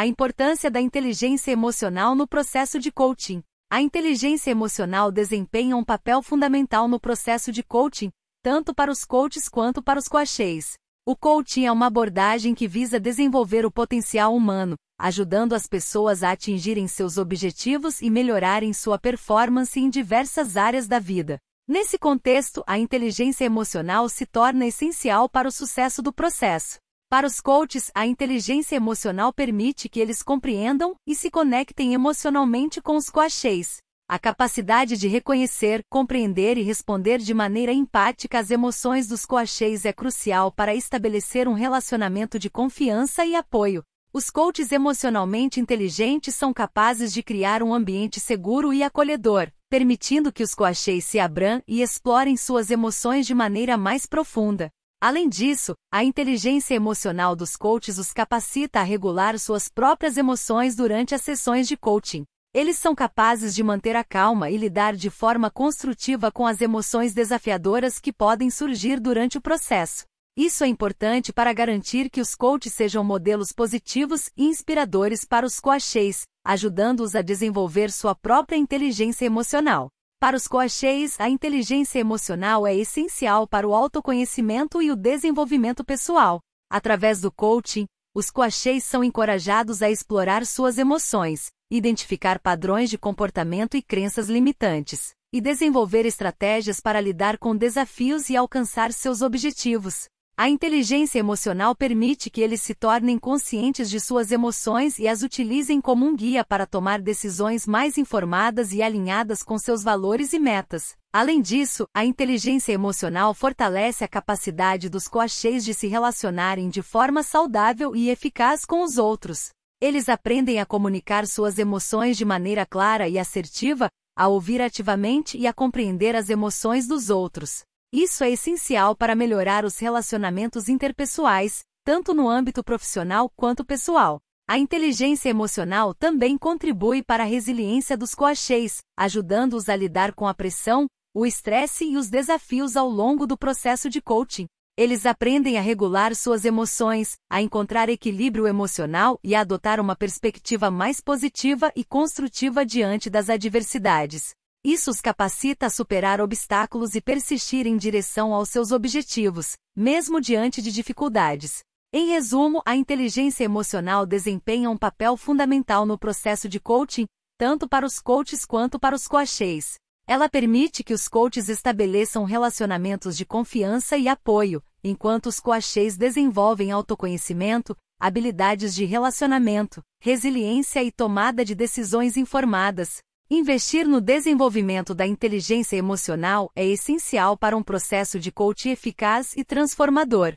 A importância da inteligência emocional no processo de coaching. A inteligência emocional desempenha um papel fundamental no processo de coaching, tanto para os coaches quanto para os coacheis. O coaching é uma abordagem que visa desenvolver o potencial humano, ajudando as pessoas a atingirem seus objetivos e melhorarem sua performance em diversas áreas da vida. Nesse contexto, a inteligência emocional se torna essencial para o sucesso do processo. Para os coaches, a inteligência emocional permite que eles compreendam e se conectem emocionalmente com os coacheis. A capacidade de reconhecer, compreender e responder de maneira empática às emoções dos coacheis é crucial para estabelecer um relacionamento de confiança e apoio. Os coaches emocionalmente inteligentes são capazes de criar um ambiente seguro e acolhedor, permitindo que os coacheis se abram e explorem suas emoções de maneira mais profunda. Além disso, a inteligência emocional dos coaches os capacita a regular suas próprias emoções durante as sessões de coaching. Eles são capazes de manter a calma e lidar de forma construtiva com as emoções desafiadoras que podem surgir durante o processo. Isso é importante para garantir que os coaches sejam modelos positivos e inspiradores para os coacheis, ajudando-os a desenvolver sua própria inteligência emocional. Para os Coaches, a inteligência emocional é essencial para o autoconhecimento e o desenvolvimento pessoal. Através do coaching, os Coaches são encorajados a explorar suas emoções, identificar padrões de comportamento e crenças limitantes, e desenvolver estratégias para lidar com desafios e alcançar seus objetivos. A inteligência emocional permite que eles se tornem conscientes de suas emoções e as utilizem como um guia para tomar decisões mais informadas e alinhadas com seus valores e metas. Além disso, a inteligência emocional fortalece a capacidade dos coacheis de se relacionarem de forma saudável e eficaz com os outros. Eles aprendem a comunicar suas emoções de maneira clara e assertiva, a ouvir ativamente e a compreender as emoções dos outros. Isso é essencial para melhorar os relacionamentos interpessoais, tanto no âmbito profissional quanto pessoal. A inteligência emocional também contribui para a resiliência dos coacheis, ajudando-os a lidar com a pressão, o estresse e os desafios ao longo do processo de coaching. Eles aprendem a regular suas emoções, a encontrar equilíbrio emocional e a adotar uma perspectiva mais positiva e construtiva diante das adversidades. Isso os capacita a superar obstáculos e persistir em direção aos seus objetivos, mesmo diante de dificuldades. Em resumo, a inteligência emocional desempenha um papel fundamental no processo de coaching, tanto para os coaches quanto para os coacheis. Ela permite que os coaches estabeleçam relacionamentos de confiança e apoio, enquanto os coacheis desenvolvem autoconhecimento, habilidades de relacionamento, resiliência e tomada de decisões informadas, Investir no desenvolvimento da inteligência emocional é essencial para um processo de coaching eficaz e transformador.